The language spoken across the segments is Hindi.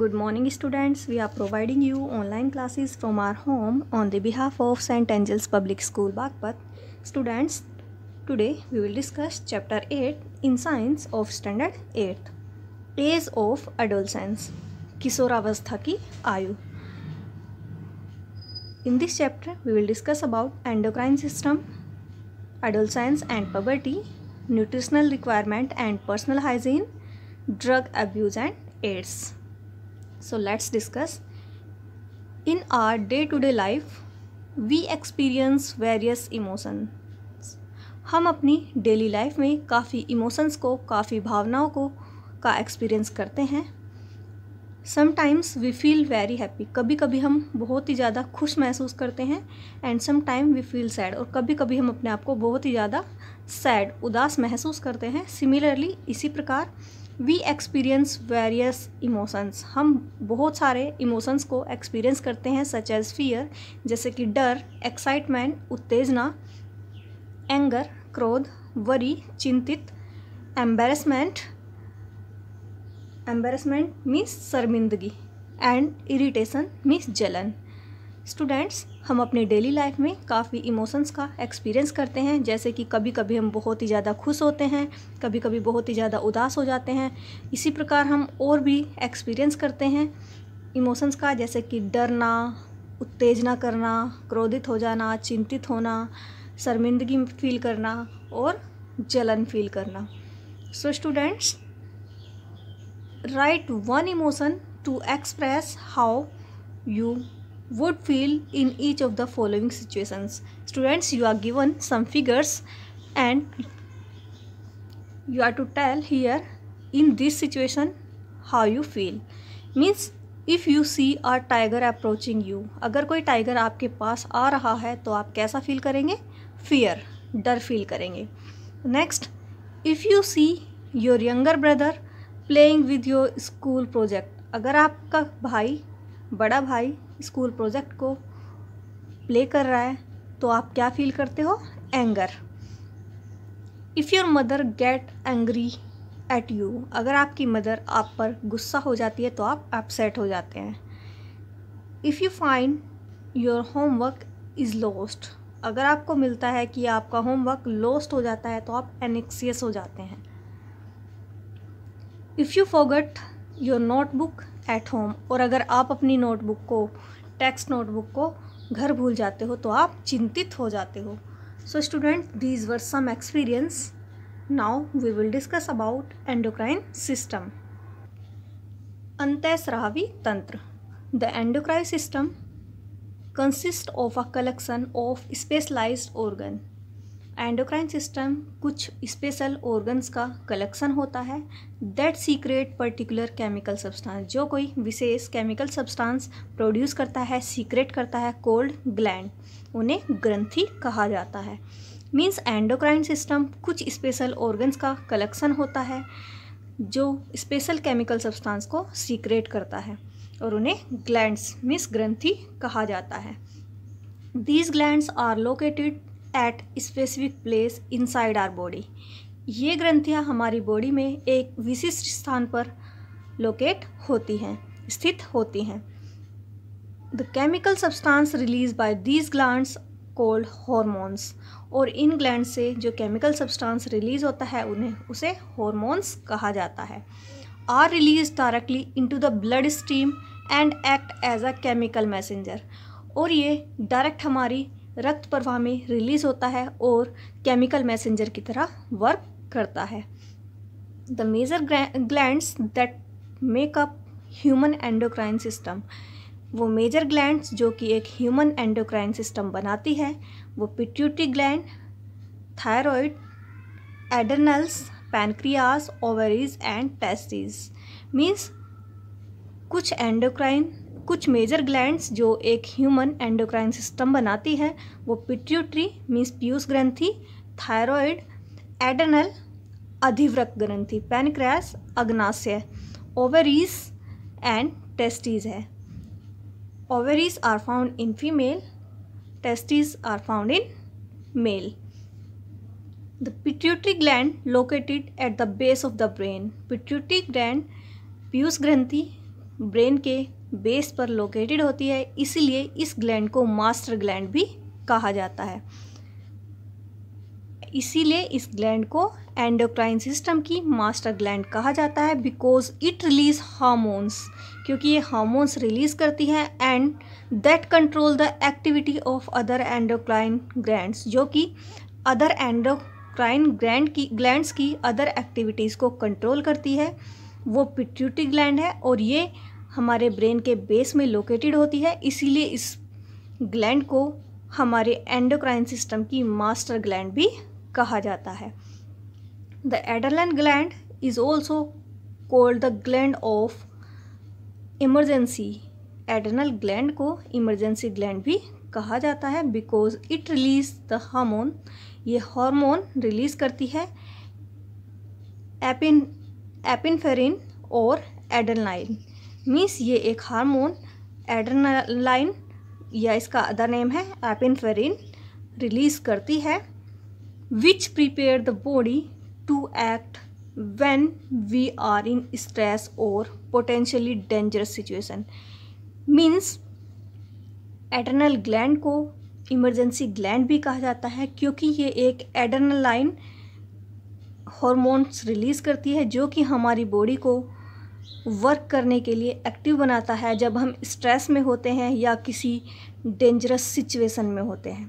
Good morning students. We are providing you online classes from our home on the behalf of St. Angel's Public School Bagpat. Students, today we will discuss chapter 8 in science of standard 8. Days of adolescence. Kisoravastha ki ayu. In this chapter we will discuss about endocrine system, adolescence and puberty, nutritional requirement and personal hygiene, drug abuse and AIDS. So let's discuss in our day to day life we experience various emotion हम अपनी डेली लाइफ में काफ़ी इमोशंस को काफ़ी भावनाओं को का एक्सपीरियंस करते हैं sometimes we feel very happy कभी कभी हम बहुत ही ज़्यादा खुश महसूस करते हैं and sometime we feel sad और कभी कभी हम अपने आप को बहुत ही ज़्यादा सैड उदास महसूस करते हैं सिमिलरली इसी प्रकार वी एक्सपीरियंस वेरियस इमोशंस हम बहुत सारे इमोशंस को एक्सपीरियंस करते हैं सच एज फियर जैसे कि डर एक्साइटमेंट उत्तेजना एंगर क्रोध वरी चिंतित एम्बेरसमेंट एम्बेरसमेंट मीन्स शर्मिंदगी एंड इरिटेशन मीन्स जलन स्टूडेंट्स हम अपने डेली लाइफ में काफ़ी इमोशंस का एक्सपीरियंस करते हैं जैसे कि कभी कभी हम बहुत ही ज़्यादा खुश होते हैं कभी कभी बहुत ही ज़्यादा उदास हो जाते हैं इसी प्रकार हम और भी एक्सपीरियंस करते हैं इमोशंस का जैसे कि डरना उत्तेजना करना क्रोधित हो जाना चिंतित होना शर्मिंदगी फील करना और जलन फील करना so students write one emotion to express how you would feel in each of the following situations students you are given some figures and you are to tell here in this situation how you feel means if you see a tiger approaching you agar koi tiger aapke paas aa raha hai to aap kaisa feel karenge fear dar feel karenge next if you see your younger brother playing with your school project agar aapka bhai बड़ा भाई स्कूल प्रोजेक्ट को प्ले कर रहा है तो आप क्या फील करते हो anger if your mother get angry at you अगर आपकी मदर आप पर गुस्सा हो जाती है तो आप अपसेट हो जाते हैं if you find your homework is lost अगर आपको मिलता है कि आपका होमवर्क लॉस्ट हो जाता है तो आप एनेक्सियस हो जाते हैं if you forgot your notebook at home और अगर आप अपनी नोटबुक को टेक्स्ट नोटबुक को घर भूल जाते हो तो आप चिंतित हो जाते हो so student these were some experience now we will discuss about endocrine system अंतःस्रावी तंत्र the endocrine system consist of a collection of specialized organ endocrine system कुछ स्पेशल ऑर्गन्स का कलेक्शन होता है that secrete particular chemical substance जो कोई विशेष केमिकल सब्सटेंस प्रोड्यूस करता है सीक्रेट करता है कोल्ड ग्लैंड उन्हें ग्रंथि कहा जाता है मींस एंडोक्राइन सिस्टम कुछ स्पेशल ऑर्गन्स का कलेक्शन होता है जो स्पेशल केमिकल सब्सटेंस को सीक्रेट करता है और उन्हें ग्लैंड्स मीन्स ग्रंथी कहा जाता है these glands are located at specific place inside our body ये ग्रंथियाँ हमारी बॉडी में एक विशिष्ट स्थान पर लोकेट होती हैं स्थित होती हैं the chemical substance release by these glands called hormones और इन ग्लैंड से जो केमिकल सब्सटांस रिलीज होता है उन्हें उसे हॉर्मोन्स कहा जाता है are release directly into the blood stream and act as a chemical messenger और ये डायरेक्ट हमारी रक्त प्रवाह में रिलीज होता है और केमिकल मैसेंजर की तरह वर्क करता है the major glands that make up human endocrine system वो मेजर ग्लैंड्स जो कि एक ह्यूमन एंडोक्राइन सिस्टम बनाती है वो pituitary gland thyroid adrenals pancreas ovaries and testis means कुछ एंडोक्राइन कुछ मेजर ग्लैंड्स जो एक ह्यूमन एंडोक्राइन सिस्टम बनाती है वो पिट्यूट्री मीन्स पीयूष ग्रंथि थायरॉयड एडनल अधिव्रक ग्रंथि पेनक्रैस अग्नाशय ओवरीज एंड टेस्टीज है ovaries are found in female testes are found in male the pituitary gland located at the base of the brain Pituitary gland पीयूष ग्रंथि ब्रेन के बेस पर लोकेटेड होती है इसलिए इस ग्लैंड को मास्टर ग्लैंड भी कहा जाता है इसीलिए इस ग्लैंड को एंडोक्राइन सिस्टम की मास्टर ग्लैंड कहा जाता है बिकॉज इट रिलीज हार्मोन्स क्योंकि ये हार्मोन्स रिलीज करती हैं and that control the activity of other endocrine glands जो कि अदर एंडोक्राइन ग्लैंड की ग्लैंड्स की अदर एक्टिविटीज़ को कंट्रोल करती है वो पिट्यूटी ग्लैंड है और ये हमारे ब्रेन के बेस में लोकेटेड होती है इसीलिए इस ग्लैंड को हमारे एंडोक्राइन सिस्टम की मास्टर ग्लैंड भी कहा जाता है the adrenal gland is also called the gland of emergency adrenal gland को इमरजेंसी ग्लैंड भी कहा जाता है because it release the hormone ये हार्मोन रिलीज करती है एपिन एपिनफेरिन और एडरनाइन मीन्स ये एक हार्मोन एड्रेनालाइन या इसका अदर नेम है एपिनफेरिन रिलीज करती है which prepare the body to act when we are in stress और potentially dangerous situation means adrenal gland को इमरजेंसी ग्लैंड भी कहा जाता है क्योंकि ये एक एडरनलाइन हॉर्मोन्स रिलीज़ करती है जो कि हमारी बॉडी को वर्क करने के लिए एक्टिव बनाता है जब हम स्ट्रेस में होते हैं या किसी डेंजरस सिचुएशन में होते हैं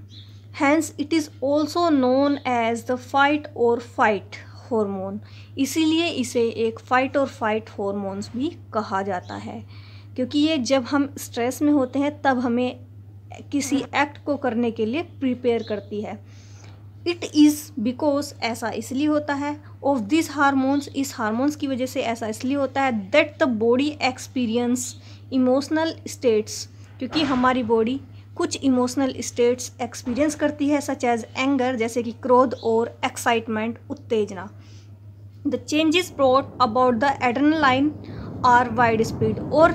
hence it is also known as the fight और फाइट हॉर्मोन इसीलिए इसे एक फ़ाइट और फाइट हॉर्मोन्स भी कहा जाता है क्योंकि ये जब हम स्ट्रेस में होते हैं तब हमें किसी एक्ट को करने के लिए प्रिपेयर करती है इट इज़ बिकॉज ऐसा इसलिए होता है ऑफ दिस हारमोन्स इस हारमोन्स की वजह से ऐसा इसलिए होता है that the body experience emotional states क्योंकि हमारी बॉडी कुछ इमोशनल स्टेट्स एक्सपीरियंस करती है सच एज एंगर जैसे कि क्रोध और एक्साइटमेंट उत्तेजना the changes brought about the line are wide speed और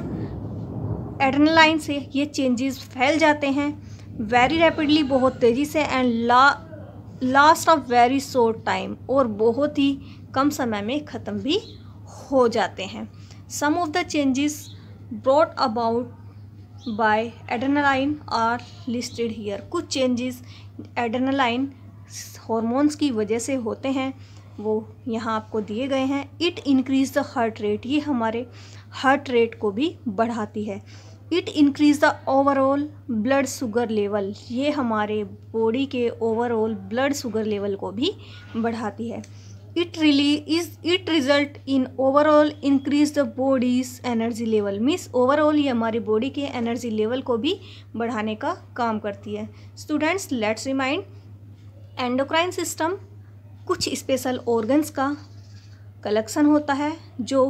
लाइन से ये चेंजेस फैल जाते हैं वेरी रैपिडली बहुत तेज़ी से एंड ला last of very short time और बहुत ही कम समय में ख़त्म भी हो जाते हैं some of the changes brought about by adrenaline are listed here कुछ चेंजेस एड्रेनलाइन हॉर्मोन्स की वजह से होते हैं वो यहाँ आपको दिए गए हैं it increase the heart rate ये हमारे हार्ट रेट को भी बढ़ाती है it increase the overall blood sugar level ये हमारे बॉडी के ओवरऑल ब्लड शुगर लेवल को भी बढ़ाती है इट रिली is it result in overall increase the body's energy level means overall ये हमारी बॉडी के एनर्जी लेवल को भी बढ़ाने का काम करती है students let's remind endocrine system कुछ स्पेशल ऑर्गन्स का कलेक्शन होता है जो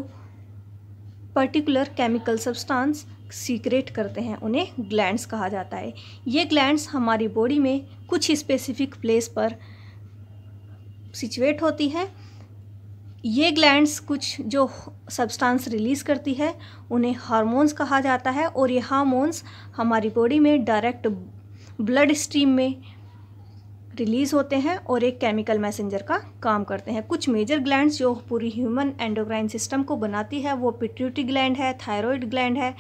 पर्टिकुलर केमिकल सब्सटेंस सीक्रेट करते हैं उन्हें ग्लैंड्स कहा जाता है ये ग्लैंड्स हमारी बॉडी में कुछ स्पेसिफिक प्लेस पर सिचुएट होती हैं ये ग्लैंड्स कुछ जो सब्सटेंस रिलीज़ करती है उन्हें हार्मोन्स कहा जाता है और ये हार्मोन्स हमारी बॉडी में डायरेक्ट ब्लड स्ट्रीम में रिलीज़ होते हैं और एक केमिकल मैसेंजर का काम करते हैं कुछ मेजर ग्लैंड्स जो पूरी ह्यूमन एंडोक्राइन सिस्टम को बनाती है वो पिट्यूटी ग्लैंड है थायरॉयड ग्लैंड है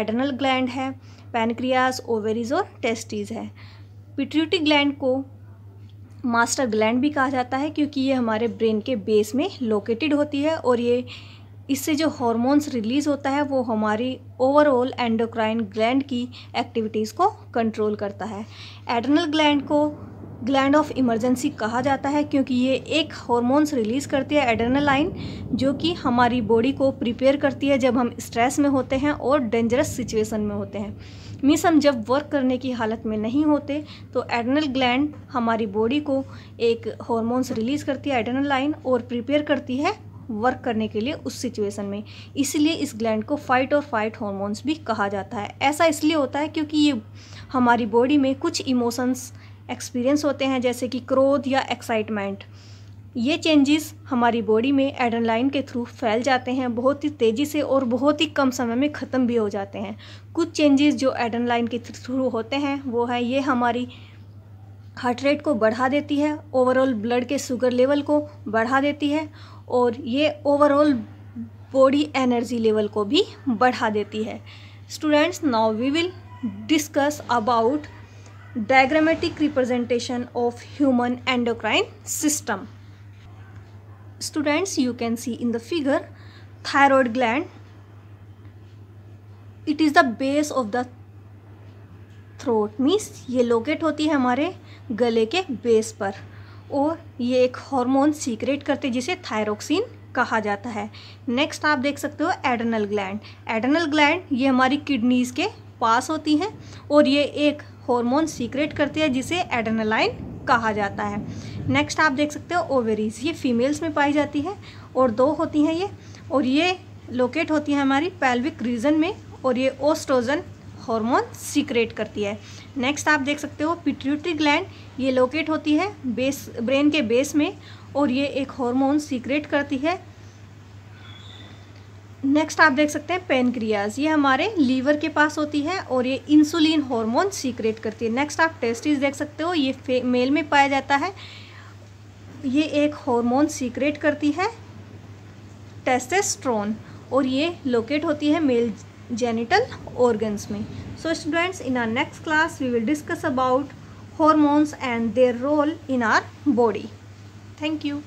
एडनल ग्लैंड है पैनक्रियाज ओवेरीज और टेस्टीज़ है पिट्यूटी ग्लैंड को मास्टर ग्लैंड भी कहा जाता है क्योंकि ये हमारे ब्रेन के बेस में लोकेटेड होती है और ये इससे जो हॉर्मोन्स रिलीज़ होता है वो हमारी ओवरऑल एंडोक्राइन ग्लैंड की एक्टिविटीज़ को कंट्रोल करता है एडनल ग्लैंड को ग्लैंड ऑफ इमरजेंसी कहा जाता है क्योंकि ये एक हॉर्मोन्स रिलीज़ करती है एड्रेनलाइन जो कि हमारी बॉडी को प्रिपेयर करती है जब हम स्ट्रेस में होते हैं और डेंजरस सिचुएशन में होते हैं मीन्स हम जब वर्क करने की हालत में नहीं होते तो एडनल ग्लैंड हमारी बॉडी को एक हॉर्मोन्स रिलीज़ करती है एड्रेनलाइन और प्रिपेयर करती है वर्क करने के लिए उस सिचुएशन में इसलिए इस ग्लैंड को फाइट और फाइट हॉर्मोन्स भी कहा जाता है ऐसा इसलिए होता है क्योंकि ये हमारी बॉडी में कुछ इमोशंस एक्सपीरियंस होते हैं जैसे कि क्रोध या एक्साइटमेंट ये चेंजेस हमारी बॉडी में एडनलाइन के थ्रू फैल जाते हैं बहुत ही तेज़ी से और बहुत ही कम समय में ख़त्म भी हो जाते हैं कुछ चेंजेस जो एडनलाइन के थ्रू होते हैं वो है ये हमारी हार्ट रेट को बढ़ा देती है ओवरऑल ब्लड के शुगर लेवल को बढ़ा देती है और ये ओवरऑल बॉडी एनर्जी लेवल को भी बढ़ा देती है students now we will discuss about diagrammatic representation of human endocrine system students you can see in the figure thyroid gland it is the base of the throat means ये लोकेट होती है हमारे गले के बेस पर और ये एक हॉर्मोन सीक्रेट करते जिसे थायरोक्सिन कहा जाता है नेक्स्ट आप देख सकते हो एडनल ग्लैंड एडनल ग्लैंड ये हमारी किडनीज के पास होती हैं और ये एक हार्मोन सीक्रेट करती है जिसे एडनालाइन कहा जाता है नेक्स्ट आप देख सकते हो ओवेरीज ये फीमेल्स में पाई जाती है और दो होती हैं ये और ये लोकेट होती है हमारी पैल्विक रीजन में और ये ओस्ट्रोजन हार्मोन सीक्रेट करती है नेक्स्ट आप देख सकते हो पिट्यूटरी ग्लैंड ये लोकेट होती है बेस ब्रेन के बेस में और ये एक हार्मोन सीक्रेट करती है नेक्स्ट आप देख सकते हैं पेनक्रियाज ये हमारे लीवर के पास होती है और ये इंसुलिन हार्मोन सीक्रेट करती है नेक्स्ट आप टेस्टिस देख सकते हो ये मेल में पाया जाता है ये एक हार्मोन सीक्रेट करती है टेस्टेस्ट्रोन और ये लोकेट होती है मेल जेनिटल ऑर्गन्स में so students in our next class we will discuss about hormones and their role in our body thank you